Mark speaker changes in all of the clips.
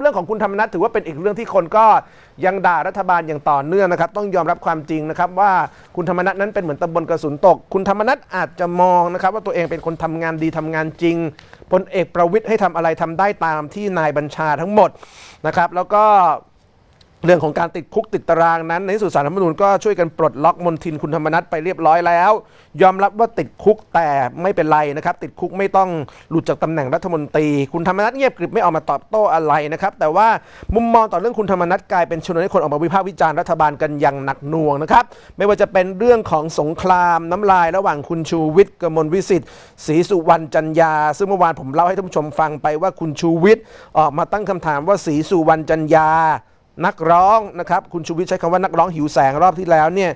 Speaker 1: เรื่องของคุณธรรมนัฐถือว่าเป็นอีกเรื่องที่คนก็ยังด่ารัฐบาลอย่างต่อเนื่องนะครับต้องยอมรับความจริงนะครับว่าคุณธรรมนัฐนั้นเป็นเหมือนตำบลกระสุนตก คุณธรรมนัฐอาจจะมองนะครับ ว่าตัวเองเป็นคนทำงานดีทำงานจริงพลเอกประวิทย์ให้ทำอะไรทำได้ตามที่นายบัญชาทั้งหมดนะครับ แล้วก็เรื่องของการติดคุกติดตารางนั้นในสุสานรัฐธรรมนูญก็ช่วยกันปลดล็อกมนทินคุณธรรมนัฐไปเรียบร้อยแล้ว ยอมรับว่าติดคุกแต่ไม่เป็นไรนะครับ ติดคุกไม่ต้องหลุดจากตำแหน่งรัฐมนตรี คุณธรรมนัฐเงียบกริบไม่ออกมาตอบโต้อะไรนะครับ แต่ว่ามุมมองต่อเรื่องคุณธรรมนัฐกลายเป็นชนวนให้คนออกมาวิพากษ์วิจารณ์รัฐบาลกันอย่างหนักหน่วงนะครับ ไม่ว่าจะเป็นเรื่องของสงครามน้ำลายระหว่างคุณชูวิทย์กมลวิสิทธิ์ศรีสุวรรณจันยาซึ่งเมื่อวานผมเล่าให้ท่านผู้ชมฟังไปว่าคุณชูวิทย์ออกมาตั้งคำถามว่าศรีสุวรรณจันยานักร้องนะครับคุณชูวิทย์ใช้คำว่านักร้องหิวแสงรอบที่แล้วเนี่ย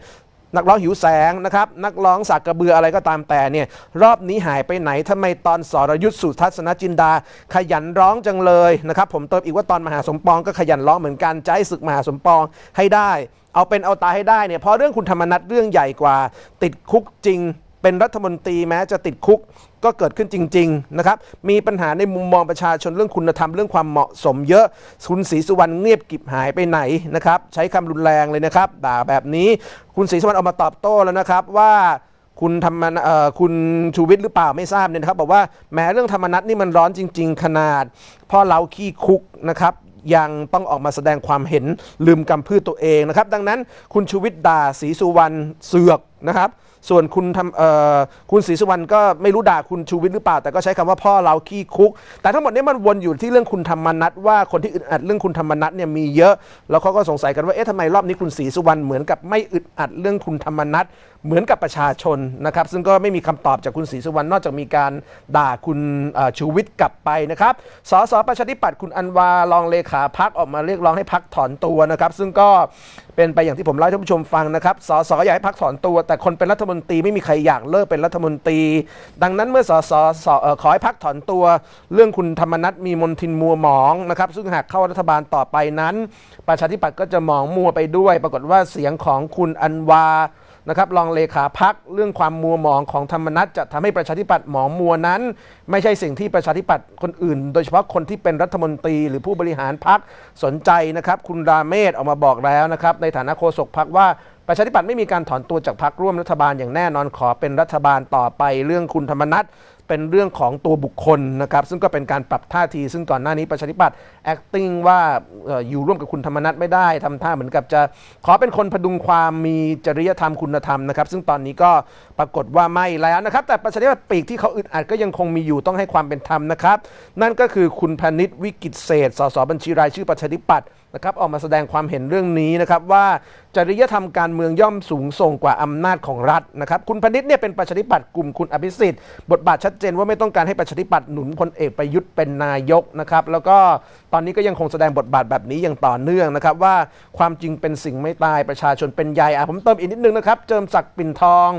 Speaker 1: นักร้องหิวแสงนะครับนักร้องสากกระเบืออะไรก็ตามแต่เนี่ยรอบนี้หายไปไหนทำไมตอนสรยุทธสุทัศนจินดา ขยันร้องจังเลยนะครับผมเติมอีกว่าตอนมหาสมปองก็ขยันร้องเหมือนกันใจศึกมหาสมปองให้ได้ เอาเป็นเอาตายให้ได้เนี่ยเพราะเรื่องคุณธรรมนัทเรื่องใหญ่กว่า ติดคุกจริงเป็นรัฐมนตรีแม้จะติดคุกก็เกิดขึ้นจริงๆนะครับ มีปัญหาในมุมมองประชาชนเรื่องคุณธรรม เรื่องความเหมาะสมเยอะ คุณศรีสุวรรณเงียบกิบหายไปไหนนะครับ ใช้คำรุนแรงเลยนะครับ ด่าแบบนี้ คุณศรีสุวรรณออกมาตอบโต้แล้วนะครับว่าคุณธรรมนัคุณชูวิทย์หรือเปล่าไม่ทราบเนี่ยนะครับบอกว่าแม้เรื่องธรรมนัตนี่มันร้อนจริง ๆ ขนาด พ่อเลาขี้คุกนะครับ ยังต้องออกมาแสดงความเห็นลืมกำพืชตัวเองนะครับ ดังนั้นคุณชูวิทย์ด่าศรีสุวรรณเสือกนะครับส่วนคุณทำคุณศรีสุวรรณก็ไม่รู้ด่าคุณชูวิทย์หรือเปล่า แต่ก็ใช้คำว่าพ่อเราขี้คุก แต่ทั้งหมดนี้มันวนอยู่ที่เรื่องคุณธรรมนัทว่าคนที่อึดอัดเรื่องคุณธรรมนัทเนี่ยมีเยอะ แล้วเขาก็สงสัยกันว่า เอ๊ะทำไมรอบนี้คุณศรีสุวรรณเหมือนกับไม่อึดอัดเรื่องคุณธรรมนัทเหมือนกับประชาชนนะครับซึ่งก็ไม่มีคำตอบจากคุณศรีสุวรรณนอกจาก มีการด่าคุณชูวิทย์กลับไปนะครับ สสประชาธิปัตย์คุณอันวารองเลขาพักออกมาเรียกร้องให้พักถอนตัวนะครับซึ่งก็เป็นไปอย่างที่ผมเล่าให้ท่านผู้ชมฟังนะครับ สสอยากให้พักถอนตัว แต่คนเป็นรัฐมนตรี ไม่มีใครอยากเลิกเป็นรัฐมนตรี ดังนั้นเมื่อสสขอให้พักถอนตัวเรื่องคุณธรรมนัฐมีมนทินมัวหมองนะครับ ซึ่งหากเข้ารัฐบาลต่อไปนั้น ประชาธิปัตย์ก็จะมองมัวไปด้วย ปรากฏว่าเสียงของคุณอันวานะครับรองเลขาพักเรื่องความมัวหมองของธรรมนัตจะทำให้ประชาธิปัตย์หมองมัวนั้น ไม่ใช่สิ่งที่ประชาธิปัตย์คนอื่น โดยเฉพาะคนที่เป็นรัฐมนตรี หรือผู้บริหารพักสนใจนะครับคุณราเมศออกมาบอกแล้วนะครับในฐานะโฆษกพักว่าประชาธิปัตย์ไม่มีการถอนตัวจากพักร่วมรัฐบาลอย่างแน่นอนขอเป็นรัฐบาลต่อไป เรื่องคุณธรรมนัตเป็นเรื่องของตัวบุคคล นะครับซึ่งก็เป็นการปรับท่าที ซึ่งก่อนหน้านี้ประชาธิปัตย์ acting ว่าอยู่ร่วมกับคุณธรรมนัฐไม่ได้ทำท่าเหมือนกับจะขอเป็นคนพดุงความมีจริยธรรมคุณธรรมนะครับซึ่งตอนนี้ก็ปรากฏว่าไม่แล้วนะครับ แต่ประชาธิปัตย์ปีกที่เขาอึดอัดก็ยังคงมีอยู่ต้องให้ความเป็นธรรมนะครับ นั่นก็คือคุณพนิษฐ์วิกิตเศษสสบัญชีรายชื่อประชาธิปัตย์นะครับ ออกมาแสดงความเห็นเรื่องนี้นะครับ ว่าจริยธรรมการเมืองย่อมสูงส่งกว่าอำนาจของรัฐนะครับคุณพนิษฐ์เนี่ยเป็นประชาธิปัตย์กลุ่มคุณอภิสิทธิ์บทบาทชัดเจนว่าไม่ต้องการให้ประชาธิปัตย์หนุนพลเอกประยุทธ์เป็นนายกนะครับแล้วก็ตอนนี้ก็ยังคงแสดงบทบาทแบบนี้อย่างต่อเนื่องนะครับว่าความจริงเป็นสิ่งไม่ตาย ประชาชนเป็นใหญ่อ่ะผมเติมอีกนิดนึงนะครับเจิมศักดิ์ปิ่นทอง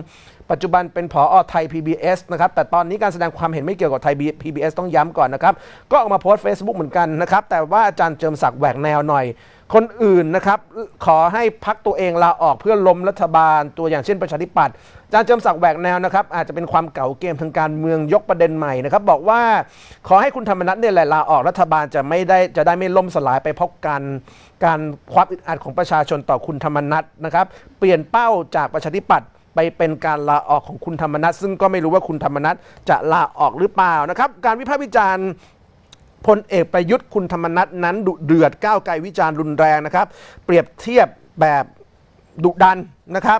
Speaker 1: ปัจจุบันเป็นผออไทย PBS นะครับ แต่ตอนนี้การแสดงความเห็นไม่เกี่ยวกับไทย PBS ต้องย้ำก่อนนะครับ ก็ออกมาโพสต์ Facebook เหมือนกันนะครับ แต่ว่าอาจารย์เจิมศักดิ์แหวกแนวหน่อย คนอื่นนะครับขอให้พักตัวเองลาออกเพื่อล้มรัฐบาลตัวอย่างเช่นประชาธิปัตย์ อาจารย์เจิมศักดิ์แหวกแนวนะครับอาจจะเป็นความเก่าเกมทางการเมืองยกประเด็นใหม่นะครับบอกว่าขอให้คุณธรรมนัฐเนี่ยแหละลาออกรัฐบาลจะไม่ได้จะได้ไม่ล่มสลายไปเพราะการการความอึดอัดของประชาชนต่อคุณธรรมนัฐนะครับ เปลี่ยนเป้าจากประชาธิปัตย์ไปเป็นการลาออกของคุณธรรมนัฐซึ่งก็ไม่รู้ว่าคุณธรรมนัฐจะลาออกหรือเปล่านะครับการวิพากษ์วิจารณ์พลเอกประยุทธ์คุณธรรมนัฐนั้นดุเดือดก้าวไกลวิจารณ์รุนแรงนะครับ เปรียบเทียบแบบดุดันนะครับ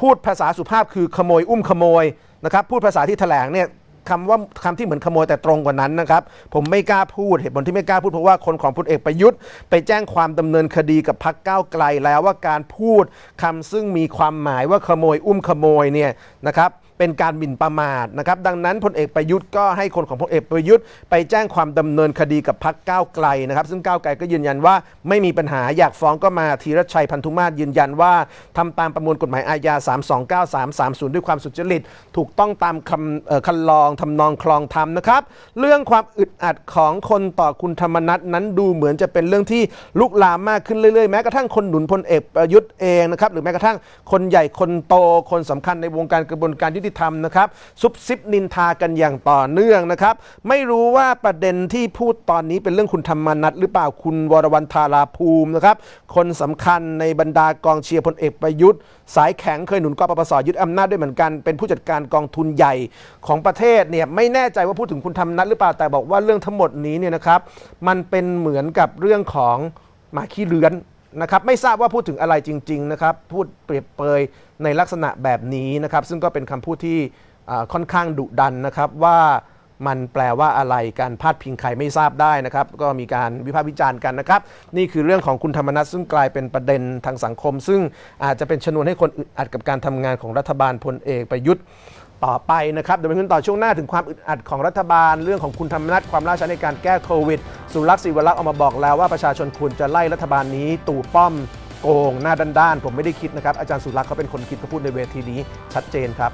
Speaker 1: พูดภาษาสุภาพคือขโมยอุ้มขโมยนะครับ พูดภาษาที่แถลงเนี่ยคำว่าคำที่เหมือนขโมยแต่ตรงกว่านั้นนะครับ ผมไม่กล้าพูด เหตุผลที่ไม่กล้าพูดเพราะว่าคนของพลเอกประยุทธ์ไปแจ้งความดำเนินคดีกับพักเก้าไกลแล้วว่าการพูด คำซึ่งมีความหมายว่าขโมยอุ้มขโมยเนี่ยนะครับเป็นการหมิ่นประมาทนะครับดังนั้นพลเอกประยุทธ์ก็ให้คนของพลเอกประยุทธ์ไปแจ้งความดำเนินคดีกับพักก้าวไกลนะครับซึ่งก้าวไกลก็ยืนยันว่าไม่มีปัญหาอยากฟ้องก็มาธีรชัยพันธุมาศยืนยันว่าทำตามประมวลกฎหมายอาญา329330 ด้วยความสุจริต ถูกต้องตามคำคันลองทำนองคลองธรรมนะครับ เรื่องความอึดอัดของคนต่อคุณธรรมนัทนั้นดูเหมือนจะเป็นเรื่องที่ลุกลามมากขึ้นเรื่อยๆแม้กระทั่งคนหนุนพลเอกประยุทธ์เองนะครับหรือแม้กระทั่งคนใหญ่คนโตคนสำคัญในวงการกระบวนการติธรรมนะครับ ซุบซิบนินทากันอย่างต่อเนื่องนะครับ ไม่รู้ว่าประเด็นที่พูดตอนนี้เป็นเรื่องคุณธรรมนัทหรือเปล่าคุณวรวรรณธาราภูมินะครับ คนสำคัญในบรรดากองเชียร์พลเอกประยุทธ์สายแข็งเคยหนุนกปปสยึดอำนาจด้วยเหมือนกันเป็นผู้จัดการกองทุนใหญ่ของประเทศเนี่ยไม่แน่ใจว่าพูดถึงคุณธรรมนัทหรือเปล่าแต่บอกว่าเรื่องทั้งหมดนี้เนี่ยนะครับมันเป็นเหมือนกับเรื่องของมาขี้เลือนนะครับไม่ทราบว่าพูดถึงอะไรจริงๆนะครับพูดเปรียบเปยในลักษณะแบบนี้นะครับซึ่งก็เป็นคำพูดที่ค่อนข้างดุดันนะครับ ว่ามันแปลว่าอะไรการพาดพิงใครไม่ทราบได้นะครับ ก็มีการวิพากษ์วิจารณ์กันนะครับ นี่คือเรื่องของคุณธรรมนัสซึ่งกลายเป็นประเด็นทางสังคม ซึ่งอาจจะเป็นชนวนให้คนอึดอัดกับการทำงานของรัฐบาลพลเอก ประยุทธ์ต่อไปนะครับเดี๋ยวไปึ้นต่อช่วงหน้าถึงความอึดอัดของรัฐบาลเรื่องของคุณธรรมนัสความล่าช้าในการแก้โควิดสุรักษ์ศิวรักษ์ออกมาบอกแล้ว ว่าประชาชนควรจะไล่รัฐบาลนี้ตู่ป้อมโกงหน้าด้านๆผมไม่ได้คิดนะครับอาจารย์สุรักษ์เขาเป็นคนคิดเขาพูดในเวทีนี้ชัดเจนครับ